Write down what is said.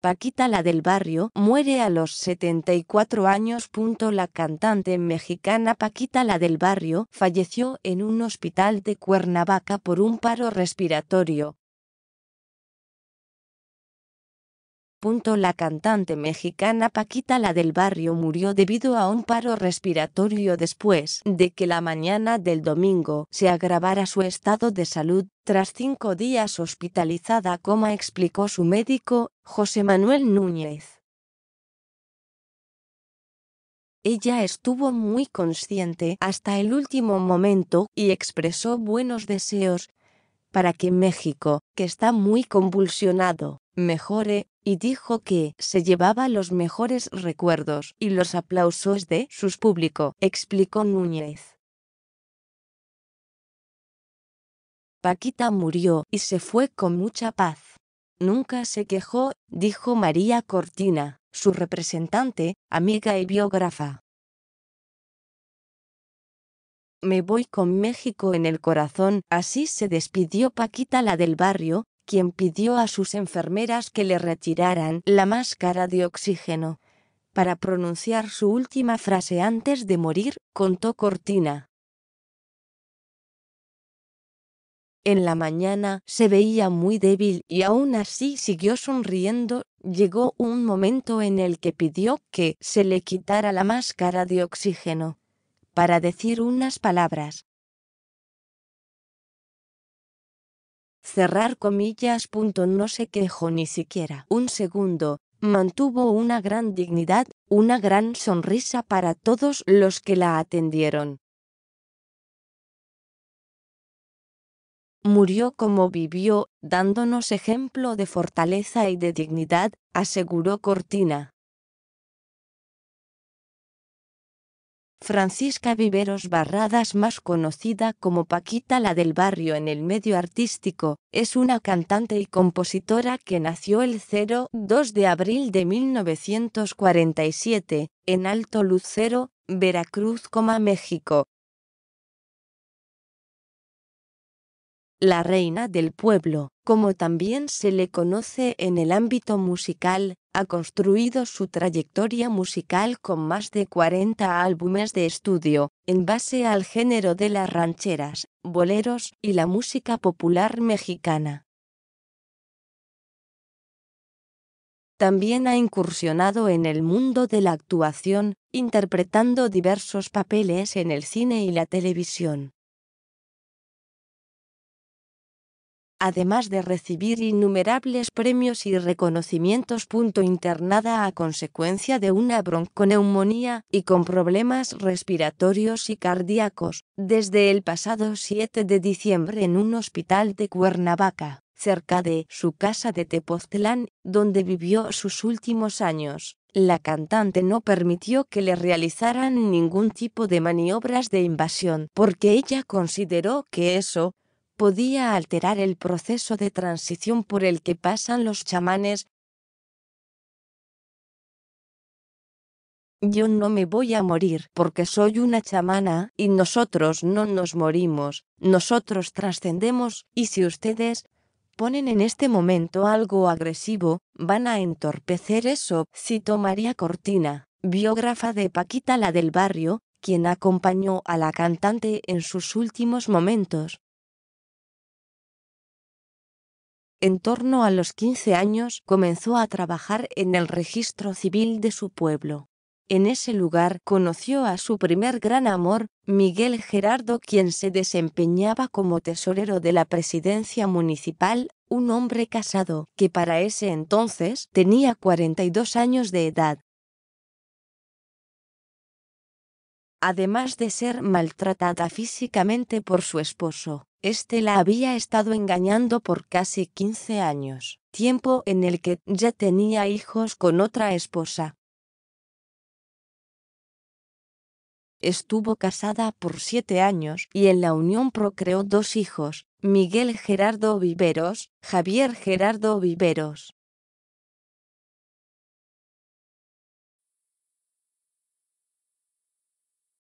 Paquita la del barrio muere a los 74 años. La cantante mexicana Paquita la del barrio falleció en un hospital de Cuernavaca por un paro respiratorio. La cantante mexicana Paquita la del barrio murió debido a un paro respiratorio después de que la mañana del domingo se agravara su estado de salud tras cinco días hospitalizada como explicó su médico, José Manuel Núñez. Ella estuvo muy consciente hasta el último momento y expresó buenos deseos para que México, que está muy convulsionado, Mejore, y dijo que se llevaba los mejores recuerdos y los aplausos de sus público, explicó Núñez. Paquita murió y se fue con mucha paz. Nunca se quejó, dijo María Cortina, su representante, amiga y biógrafa. Me voy con México en el corazón, así se despidió Paquita la del barrio, quien pidió a sus enfermeras que le retiraran la máscara de oxígeno. Para pronunciar su última frase antes de morir, contó Cortina. En la mañana se veía muy débil y aún así siguió sonriendo. Llegó un momento en el que pidió que se le quitara la máscara de oxígeno para decir unas palabras. cerrar comillas. Punto, no se quejó ni siquiera un segundo, mantuvo una gran dignidad, una gran sonrisa para todos los que la atendieron. Murió como vivió, dándonos ejemplo de fortaleza y de dignidad, aseguró Cortina. Francisca Viveros Barradas, más conocida como Paquita la del barrio en el medio artístico, es una cantante y compositora que nació el 02 de abril de 1947, en Alto Lucero, Veracruz, México, la reina del pueblo, como también se le conoce en el ámbito musical, ha construido su trayectoria musical con más de 40 álbumes de estudio, en base al género de las rancheras, boleros y la música popular mexicana. También ha incursionado en el mundo de la actuación, interpretando diversos papeles en el cine y la televisión. además de recibir innumerables premios y reconocimientos. Internada a consecuencia de una bronconeumonía y con problemas respiratorios y cardíacos, desde el pasado 7 de diciembre en un hospital de Cuernavaca, cerca de su casa de Tepoztlán, donde vivió sus últimos años. La cantante no permitió que le realizaran ningún tipo de maniobras de invasión porque ella consideró que eso podía alterar el proceso de transición por el que pasan los chamanes. Yo no me voy a morir porque soy una chamana y nosotros no nos morimos, nosotros trascendemos y si ustedes ponen en este momento algo agresivo, van a entorpecer eso. Citó María Cortina, biógrafa de Paquita la del barrio, quien acompañó a la cantante en sus últimos momentos. En torno a los 15 años comenzó a trabajar en el registro civil de su pueblo. En ese lugar conoció a su primer gran amor, Miguel Gerardo, quien se desempeñaba como tesorero de la presidencia municipal, un hombre casado que para ese entonces tenía 42 años de edad. Además de ser maltratada físicamente por su esposo, este la había estado engañando por casi 15 años, tiempo en el que ya tenía hijos con otra esposa. Estuvo casada por siete años y en la unión procreó dos hijos, Miguel Gerardo Viveros, Javier Gerardo Viveros